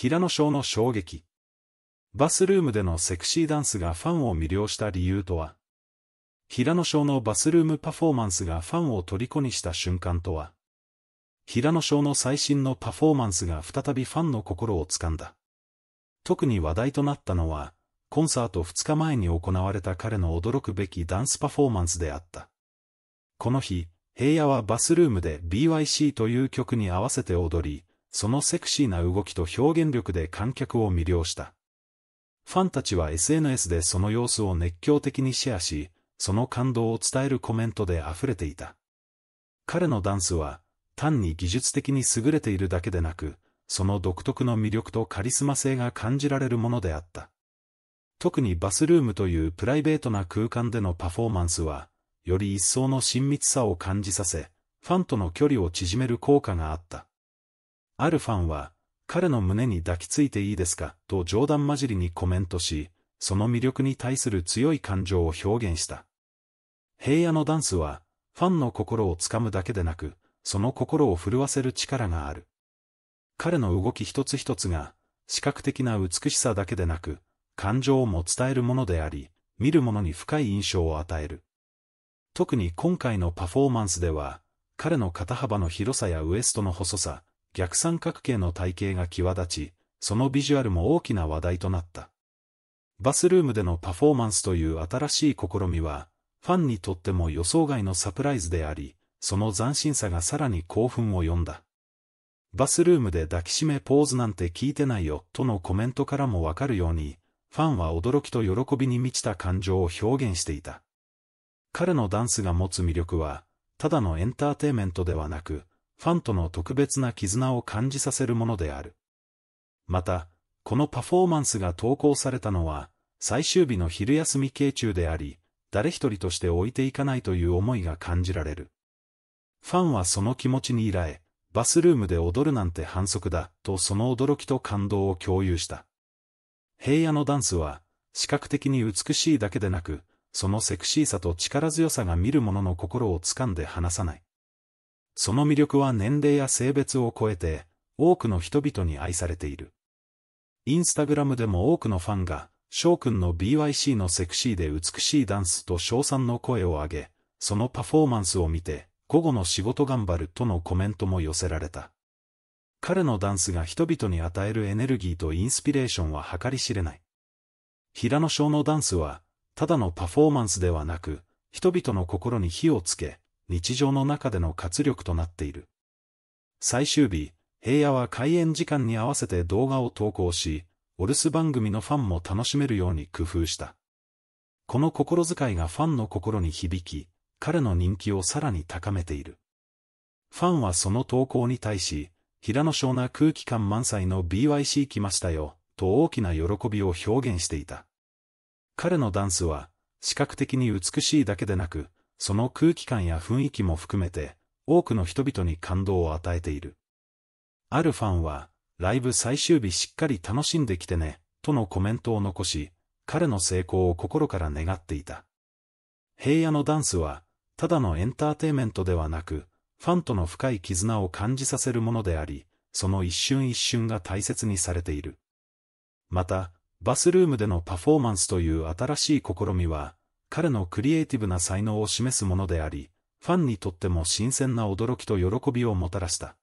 平野翔の衝撃。バスルームでのセクシーダンスがファンを魅了した理由とは平野翔のバスルームパフォーマンスがファンを虜にした瞬間とは平野翔の最新のパフォーマンスが再びファンの心をつかんだ。特に話題となったのは、コンサート2日前に行われた彼の驚くべきダンスパフォーマンスであった。この日、平野はバスルームで BYC という曲に合わせて踊り、そのセクシーな動きと表現力で観客を魅了した。ファンたちは SNS でその様子を熱狂的にシェアし、その感動を伝えるコメントで溢れていた。彼のダンスは、単に技術的に優れているだけでなく、その独特の魅力とカリスマ性が感じられるものであった。特にバスルームというプライベートな空間でのパフォーマンスは、より一層の親密さを感じさせ、ファンとの距離を縮める効果があった。あるファンは、彼の胸に抱きついていいですか、と冗談交じりにコメントし、その魅力に対する強い感情を表現した。平野のダンスは、ファンの心をつかむだけでなく、その心を震わせる力がある。彼の動き一つ一つが、視覚的な美しさだけでなく、感情も伝えるものであり、見る者に深い印象を与える。特に今回のパフォーマンスでは、彼の肩幅の広さやウエストの細さ、逆三角形の体型が際立ち、そのビジュアルも大きな話題となった。バスルームでのパフォーマンスという新しい試みは、ファンにとっても予想外のサプライズであり、その斬新さがさらに興奮を呼んだ。バスルームで抱きしめポーズなんて聞いてないよ、とのコメントからもわかるように、ファンは驚きと喜びに満ちた感情を表現していた。彼のダンスが持つ魅力は、ただのエンターテイメントではなく、ファンとの特別な絆を感じさせるものである。また、このパフォーマンスが投稿されたのは、最終日の昼休み慶中であり、誰一人として置いていかないという思いが感じられる。ファンはその気持ちに依頼、バスルームで踊るなんて反則だ、とその驚きと感動を共有した。平野のダンスは、視覚的に美しいだけでなく、そのセクシーさと力強さが見る者の心を掴んで離さない。その魅力は年齢や性別を超えて、多くの人々に愛されている。インスタグラムでも多くのファンが、翔くんの BYC のセクシーで美しいダンスと称賛の声を上げ、そのパフォーマンスを見て、午後の仕事頑張るとのコメントも寄せられた。彼のダンスが人々に与えるエネルギーとインスピレーションは計り知れない。平野翔のダンスは、ただのパフォーマンスではなく、人々の心に火をつけ、日常の中での活力となっている。最終日、平野は開演時間に合わせて動画を投稿し、お留守番組のファンも楽しめるように工夫した。この心遣いがファンの心に響き、彼の人気をさらに高めている。ファンはその投稿に対し、平野翔な空気感満載の BYC 来ましたよ、と大きな喜びを表現していた。彼のダンスは、視覚的に美しいだけでなく、その空気感や雰囲気も含めて、多くの人々に感動を与えている。あるファンは、ライブ最終日しっかり楽しんできてね、とのコメントを残し、彼の成功を心から願っていた。平野のダンスは、ただのエンターテイメントではなく、ファンとの深い絆を感じさせるものであり、その一瞬一瞬が大切にされている。また、バスルームでのパフォーマンスという新しい試みは、彼のクリエイティブな才能を示すものであり、ファンにとっても新鮮な驚きと喜びをもたらした。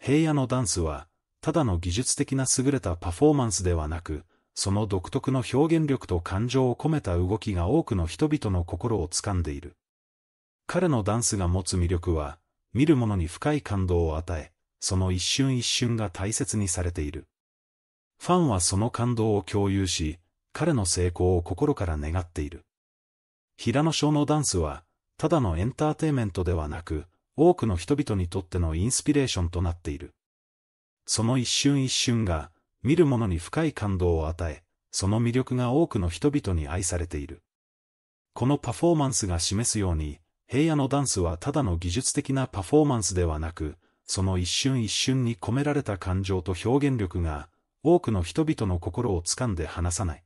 平野のダンスは、ただの技術的な優れたパフォーマンスではなく、その独特の表現力と感情を込めた動きが多くの人々の心を掴んでいる。彼のダンスが持つ魅力は、見る者に深い感動を与え、その一瞬一瞬が大切にされている。ファンはその感動を共有し、彼の成功を心から願っている。平野翔のダンスは、ただのエンターテイメントではなく、多くの人々にとってのインスピレーションとなっている。その一瞬一瞬が、見る者に深い感動を与え、その魅力が多くの人々に愛されている。このパフォーマンスが示すように、平野のダンスはただの技術的なパフォーマンスではなく、その一瞬一瞬に込められた感情と表現力が、多くの人々の心を掴んで離さない。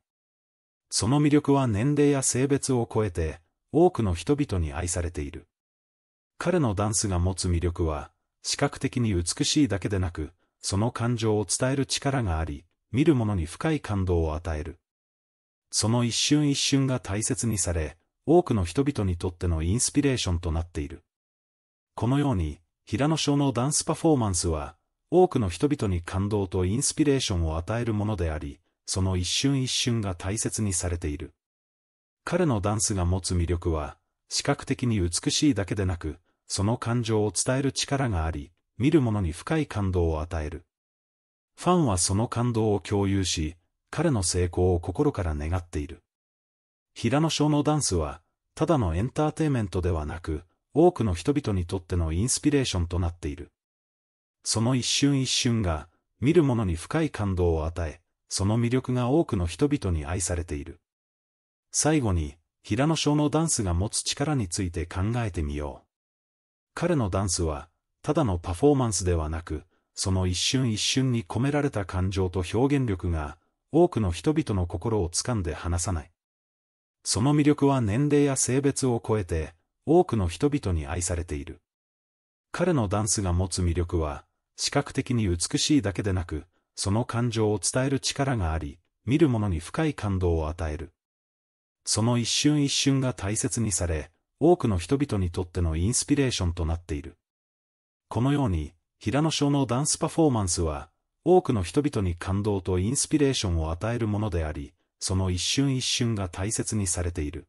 その魅力は年齢や性別を超えて、多くの人々に愛されている。彼のダンスが持つ魅力は、視覚的に美しいだけでなく、その感情を伝える力があり、見る者に深い感動を与える。その一瞬一瞬が大切にされ、多くの人々にとってのインスピレーションとなっている。このように、平野翔のダンスパフォーマンスは、多くの人々に感動とインスピレーションを与えるものであり、その一瞬一瞬が大切にされている。彼のダンスが持つ魅力は、視覚的に美しいだけでなく、その感情を伝える力があり、見る者に深い感動を与える。ファンはその感動を共有し、彼の成功を心から願っている。平野翔のダンスは、ただのエンターテイメントではなく、多くの人々にとってのインスピレーションとなっている。その一瞬一瞬が、見る者に深い感動を与え、その魅力が多くの人々に愛されている。最後に、平野翔のダンスが持つ力について考えてみよう。彼のダンスは、ただのパフォーマンスではなく、その一瞬一瞬に込められた感情と表現力が、多くの人々の心を掴んで離さない。その魅力は年齢や性別を超えて、多くの人々に愛されている。彼のダンスが持つ魅力は、視覚的に美しいだけでなく、その感情を伝える力があり、見る者に深い感動を与える。その一瞬一瞬が大切にされ、多くの人々にとってのインスピレーションとなっている。このように、平野翔のダンスパフォーマンスは、多くの人々に感動とインスピレーションを与えるものであり、その一瞬一瞬が大切にされている。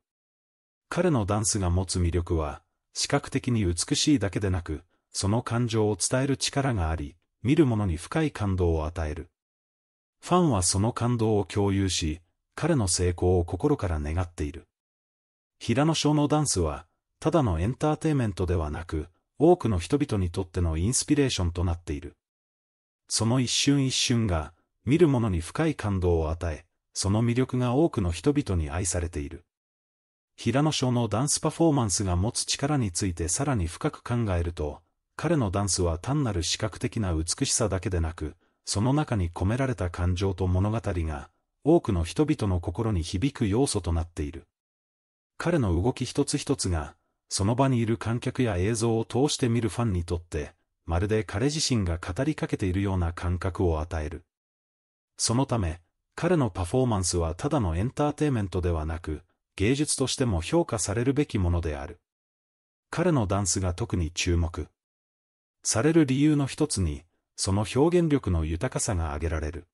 彼のダンスが持つ魅力は、視覚的に美しいだけでなく、その感情を伝える力があり、見る者に深い感動を与える。ファンはその感動を共有し、彼の成功を心から願っている。平野翔のダンスは、ただのエンターテイメントではなく、多くの人々にとってのインスピレーションとなっている。その一瞬一瞬が、見る者に深い感動を与え、その魅力が多くの人々に愛されている。平野翔のダンスパフォーマンスが持つ力についてさらに深く考えると、彼のダンスは単なる視覚的な美しさだけでなく、その中に込められた感情と物語が、多くの人々の心に響く要素となっている。彼の動き一つ一つが、その場にいる観客や映像を通して見るファンにとって、まるで彼自身が語りかけているような感覚を与える。そのため、彼のパフォーマンスはただのエンターテイメントではなく、芸術としても評価されるべきものである。彼のダンスが特に注目。される理由の一つに、その表現力の豊かさが挙げられる。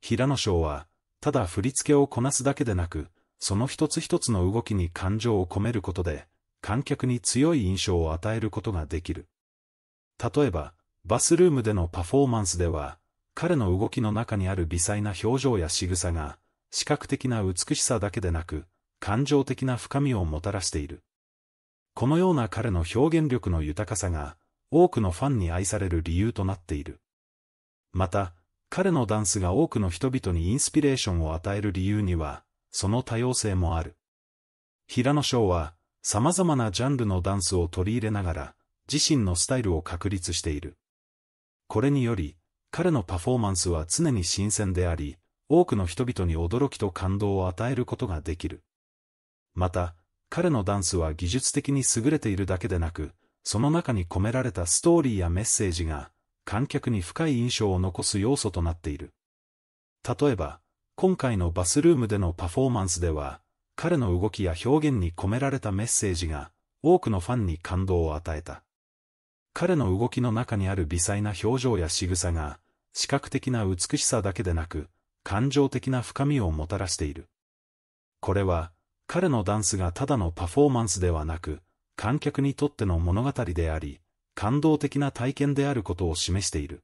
平野翔は、ただ振り付けをこなすだけでなく、その一つ一つの動きに感情を込めることで、観客に強い印象を与えることができる。例えば、バスルームでのパフォーマンスでは、彼の動きの中にある微細な表情や仕草が、視覚的な美しさだけでなく、感情的な深みをもたらしている。このような彼の表現力の豊かさが、多くのファンに愛される理由となっている。また、彼のダンスが多くの人々にインスピレーションを与える理由には、その多様性もある。平野翔は、様々なジャンルのダンスを取り入れながら、自身のスタイルを確立している。これにより、彼のパフォーマンスは常に新鮮であり、多くの人々に驚きと感動を与えることができる。また、彼のダンスは技術的に優れているだけでなく、その中に込められたストーリーやメッセージが、観客に深い印象を残す要素となっている。例えば、今回のバスルームでのパフォーマンスでは、彼の動きや表現に込められたメッセージが、多くのファンに感動を与えた。彼の動きの中にある微細な表情や仕草が、視覚的な美しさだけでなく、感情的な深みをもたらしている。これは、彼のダンスがただのパフォーマンスではなく、観客にとっての物語であり、感動的な体験であることを示している。